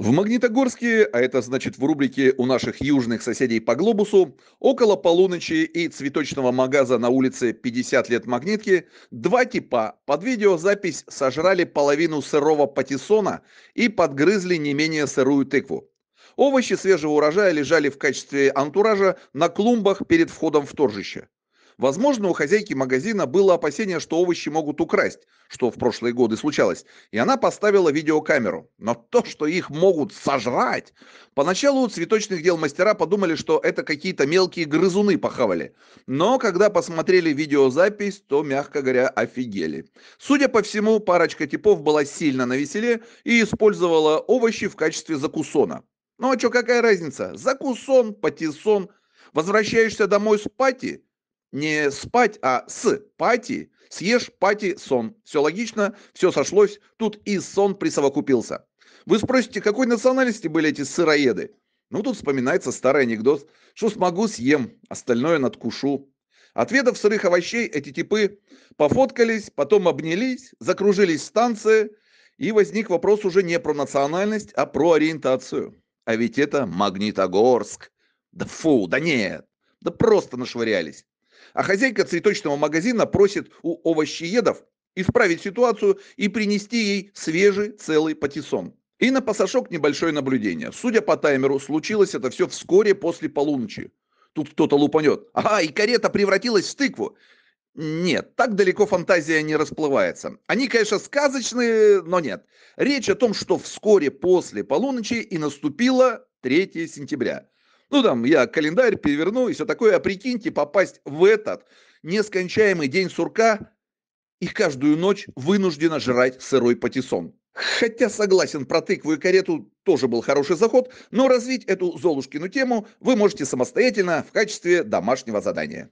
В Магнитогорске, а это значит в рубрике «У наших южных соседей по глобусу», около полуночи и цветочного магаза на улице 50 лет Магнитки два типа под видеозапись сожрали половину сырого патиссона и подгрызли не менее сырую тыкву. Овощи свежего урожая лежали в качестве антуража на клумбах перед входом в торжище. Возможно, у хозяйки магазина было опасение, что овощи могут украсть, что в прошлые годы случалось, и она поставила видеокамеру. Но то, что их могут сожрать... Поначалу у цветочных дел мастера подумали, что это какие-то мелкие грызуны похавали. Но когда посмотрели видеозапись, то, мягко говоря, офигели. Судя по всему, парочка типов была сильно навеселе и использовала овощи в качестве закусона. Ну а что какая разница? Закусон, патиссон. Возвращаешься домой с пати, не спать, а с пати, съешь пати сон. Все логично, все сошлось, тут и сон присовокупился. Вы спросите, какой национальности были эти сыроеды? Ну, тут вспоминается старый анекдот, что смогу съем, остальное надкушу. Отведав сырых овощей, эти типы пофоткались, потом обнялись, закружились в станции, и возник вопрос уже не про национальность, а про ориентацию. А ведь это Магнитогорск. Да фу, да нет, да просто нашвырялись. А хозяйка цветочного магазина просит у овощеедов исправить ситуацию и принести ей свежий целый патиссон. И на пасашок небольшое наблюдение. Судя по таймеру, случилось это все вскоре после полуночи. Тут кто-то лупанет. Ага, и карета превратилась в тыкву. Нет, так далеко фантазия не расплывается. Они, конечно, сказочные, но нет. Речь о том, что вскоре после полуночи и наступило 3 сентября – ну, там, я календарь переверну и все такое. А прикиньте, попасть в этот нескончаемый день сурка и каждую ночь вынуждена жрать сырой патиссон. Хотя, согласен, про тыкву и карету тоже был хороший заход, но развить эту Золушкину тему вы можете самостоятельно в качестве домашнего задания.